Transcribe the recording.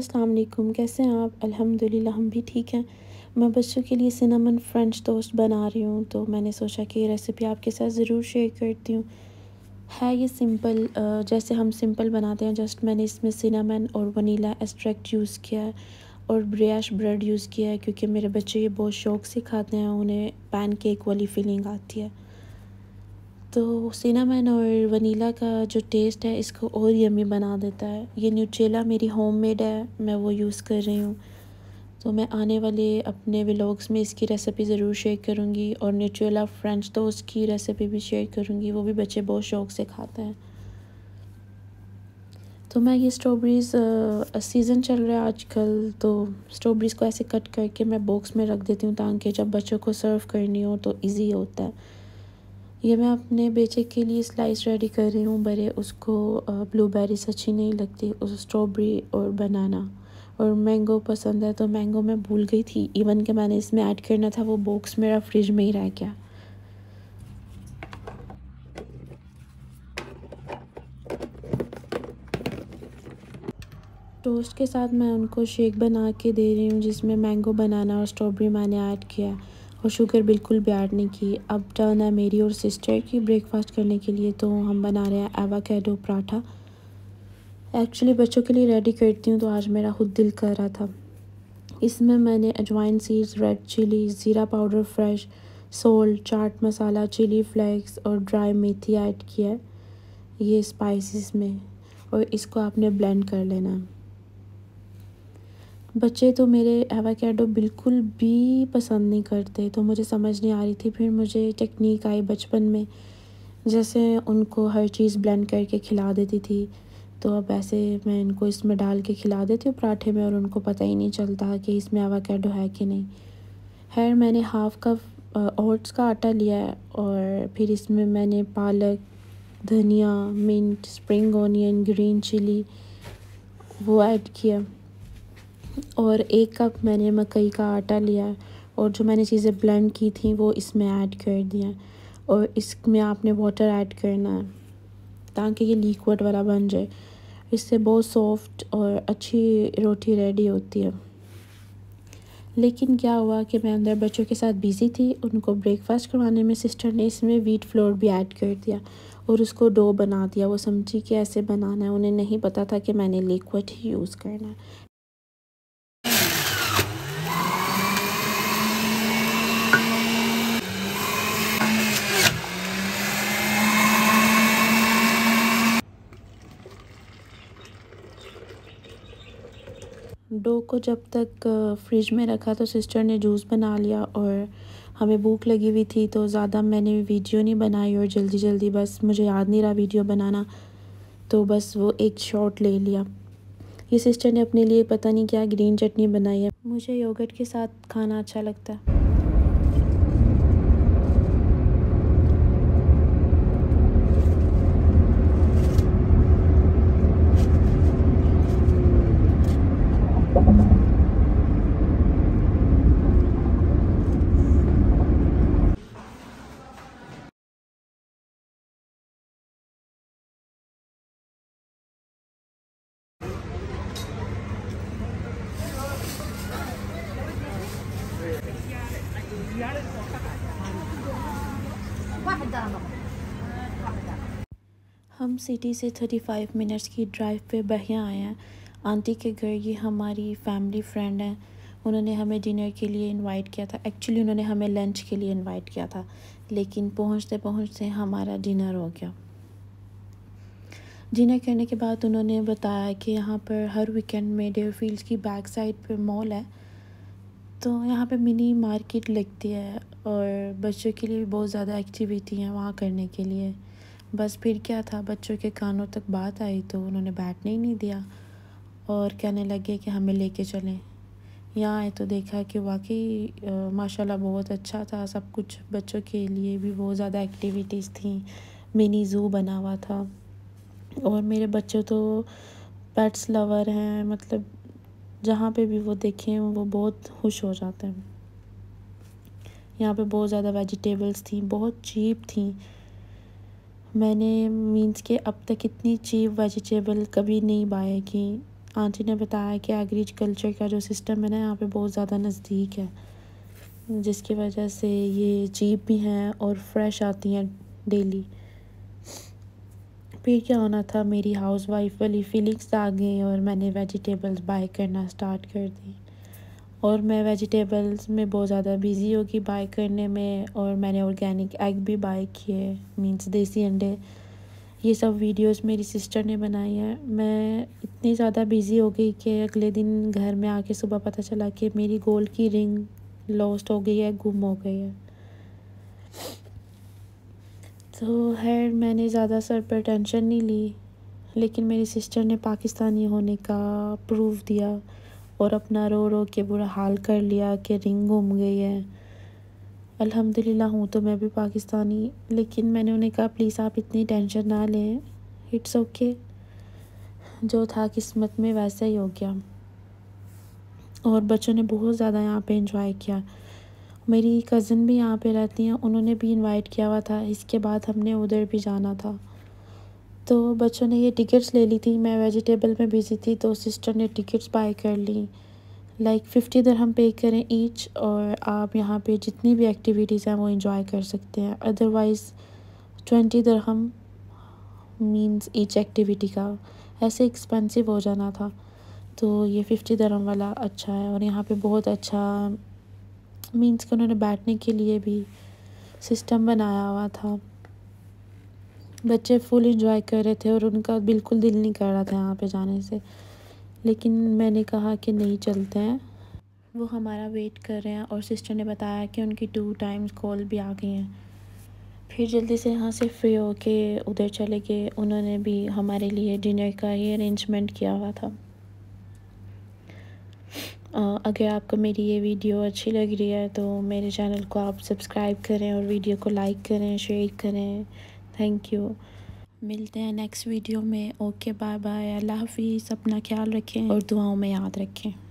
अस्सलाम वालेकुम कैसे हैं आप अल्हम्दुलिल्लाह हम भी ठीक हैं मैं बच्चों के लिए सिनेमन फ्रेंच टोस्ट बना रही हूँ तो मैंने सोचा कि ये रेसिपी आपके साथ ज़रूर शेयर करती हूँ है ये सिंपल जैसे हम सिंपल बनाते हैं जस्ट मैंने इसमें सिनेमन और वनीला एस्ट्रैक्ट यूज़ किया है और ब्रियाश ब्रेड यूज़ किया है क्योंकि मेरे बच्चे ये बहुत शौक से खाते हैं उन्हें पैन केक वाली फीलिंग आती है तो सिनामन और वनीला का जो टेस्ट है इसको और यमी बना देता है ये न्यूट्रेला मेरी होममेड है मैं वो यूज़ कर रही हूँ तो मैं आने वाले अपने व्लॉग्स में इसकी रेसिपी ज़रूर शेयर करूँगी और न्यूट्रेला फ्रेंच तो उसकी रेसिपी भी शेयर करूँगी वो भी बच्चे बहुत शौक़ से खाते हैं तो मैं ये स्ट्रॉबेरीज़ सीज़न चल रहा है आजकल तो स्ट्रॉबेरीज़ को ऐसे कट करके मैं बॉक्स में रख देती हूँ ताकि जब बच्चों को सर्व करनी हो तो ईज़ी होता है ये मैं अपने बेचे के लिए स्लाइस रेडी कर रही हूँ बड़े उसको ब्लूबेरी अच्छी नहीं लगती उस स्ट्रॉबेरी और बनाना और मैंगो पसंद है तो मैंगो मैं भूल गई थी इवन कि मैंने इसमें ऐड करना था वो बॉक्स मेरा फ्रिज में ही रह गया टोस्ट के साथ मैं उनको शेक बना के दे रही हूँ जिसमें मैंगो बनाना और स्ट्रॉबेरी मैंने ऐड किया और शुगर बिल्कुल भी ऐड नहीं की अब टर्न है मेरी और सिस्टर की ब्रेकफास्ट करने के लिए तो हम बना रहे हैं एवाकैडो पराठा एक्चुअली बच्चों के लिए रेडी करती हूँ तो आज मेरा खुद दिल कर रहा था इसमें मैंने ajwain seeds red chilli jeera powder fresh salt chaat masala chilli flakes और ड्राई मेथी ऐड किया है ये स्पाइसिस में और इसको आपने ब्लेंड कर लेना है बच्चे तो मेरे एवाकेडो बिल्कुल भी पसंद नहीं करते तो मुझे समझ नहीं आ रही थी फिर मुझे टेक्निक आई बचपन में जैसे उनको हर चीज़ ब्लेंड करके खिला देती थी तो अब ऐसे मैं इनको इसमें डाल के खिला देती हूँ पराठे में और उनको पता ही नहीं चलता कि इसमें एवाकेडो है कि नहीं खैर मैंने हाफ़ कप ओट्स का आटा लिया और फिर इसमें मैंने palak dhania mint spring onion green chilli वो ऐड किया और एक कप मैंने मकई का आटा लिया और जो मैंने चीज़ें ब्लेंड की थी वो इसमें ऐड कर दिया और इसमें आपने वाटर ऐड करना है ताकि ये लिक्विड वाला बन जाए इससे बहुत सॉफ्ट और अच्छी रोटी रेडी होती है लेकिन क्या हुआ कि मैं अंदर बच्चों के साथ बिज़ी थी उनको ब्रेकफास्ट करवाने में सिस्टर ने इसमें वीट फ्लोर भी ऐड कर दिया और उसको डो बना दिया वो समझी कि ऐसे बनाना है उन्हें नहीं पता था कि मैंने लिक्विड ही यूज़ करना है डो को जब तक फ्रिज में रखा तो सिस्टर ने जूस बना लिया और हमें भूख लगी हुई थी तो ज़्यादा मैंने वीडियो नहीं बनाई और जल्दी जल्दी बस मुझे याद नहीं रहा वीडियो बनाना तो बस वो एक शॉट ले लिया ये सिस्टर ने अपने लिए पता नहीं क्या ग्रीन चटनी बनाई है मुझे योगर्ट के साथ खाना अच्छा लगता है हम सिटी से 35 मिनट्स की ड्राइव पे बहिया आए हैं आंटी के घर ये हमारी फैमिली फ्रेंड हैं उन्होंने हमें डिनर के लिए इनवाइट किया था एक्चुअली उन्होंने हमें लंच के लिए इनवाइट किया था लेकिन पहुंचते पहुंचते हमारा डिनर हो गया डिनर करने के बाद उन्होंने बताया कि यहाँ पर हर वीकेंड में डेयर फील्ड की बैक साइड पर मॉल है तो यहाँ पे मिनी मार्केट लगती है और बच्चों के लिए भी बहुत ज़्यादा एक्टिविटी हैं वहाँ करने के लिए बस फिर क्या था बच्चों के कानों तक बात आई तो उन्होंने बैठने ही नहीं दिया और कहने लगे कि हमें लेके चलें यहाँ आए तो देखा कि वाकई माशाल्लाह बहुत अच्छा था सब कुछ बच्चों के लिए भी बहुत ज़्यादा एक्टिविटीज़ थी मिनी ज़ू बना हुआ था और मेरे बच्चे तो पेट्स लवर हैं मतलब जहाँ पे भी वो देखें वो बहुत खुश हो जाते हैं यहाँ पे बहुत ज़्यादा वेजिटेबल्स थी बहुत चीप थी मैंने मीन्स के अब तक इतनी चीप वेजिटेबल कभी नहीं पाए कि आंटी ने बताया कि एग्रीकल्चर का जो सिस्टम है ना यहाँ पे बहुत ज़्यादा नज़दीक है जिसकी वजह से ये चीप भी हैं और फ्रेश आती हैं डेली फिर क्या होना था मेरी हाउस वाइफ वाली फीलिंग्स आ गई और मैंने वेजिटेबल्स बाय करना स्टार्ट कर दी और मैं वेजिटेबल्स में बहुत ज़्यादा बिज़ी होगी बाय करने में और मैंने ऑर्गेनिक एग भी बाय किए मींस देसी अंडे ये सब वीडियोस मेरी सिस्टर ने बनाई है मैं इतनी ज़्यादा बिज़ी हो गई कि अगले दिन घर में आके सुबह पता चला कि मेरी गोल्ड की रिंग लॉस्ट हो गई है गुम हो गई है तो है मैंने ज़्यादा सर पर टेंशन नहीं ली लेकिन मेरी सिस्टर ने पाकिस्तानी होने का प्रूफ दिया और अपना रो रो के बुरा हाल कर लिया कि रिंग घूम गई है अल्हम्दुलिल्लाह हूँ तो मैं भी पाकिस्तानी लेकिन मैंने उन्हें कहा प्लीज़ आप इतनी टेंशन ना लें इट्स ओके okay. जो था किस्मत में वैसा ही हो गया और बच्चों ने बहुत ज़्यादा यहाँ पे इंजॉय किया मेरी कज़न भी यहाँ पे रहती हैं उन्होंने भी इनवाइट किया हुआ था इसके बाद हमने उधर भी जाना था तो बच्चों ने ये टिकट्स ले ली थी मैं वेजिटेबल में बिज़ी थी तो सिस्टर ने टिकट्स बाय कर ली लाइक फ़िफ्टी दर हम पे करें ईच और आप यहाँ पे जितनी भी एक्टिविटीज़ हैं वो इंजॉय कर सकते हैं अदरवाइज़ ट्वेंटी दर हम मीन्स ईच एक्टिविटी का ऐसे एक्सपेंसिव हो जाना था तो ये फ़िफ्टी दरम वाला अच्छा है और यहाँ पे बहुत अच्छा मीन्स कि उन्होंने बैठने के लिए भी सिस्टम बनाया हुआ था बच्चे फुल इंजॉय कर रहे थे और उनका बिल्कुल दिल नहीं कर रहा था यहाँ पे जाने से लेकिन मैंने कहा कि नहीं चलते हैं वो हमारा वेट कर रहे हैं और सिस्टर ने बताया कि उनकी टू टाइम्स कॉल भी आ गई हैं फिर जल्दी से यहाँ से फ्री हो के उधर चले गए उन्होंने भी हमारे लिए डिनर का ही अरेंजमेंट किया हुआ था अगर आपको मेरी ये वीडियो अच्छी लग रही है तो मेरे चैनल को आप सब्सक्राइब करें और वीडियो को लाइक करें शेयर करें थैंक यू मिलते हैं नेक्स्ट वीडियो में ओके बाय बाय अल्लाह हाफिज़ अपना ख्याल रखें और दुआओं में याद रखें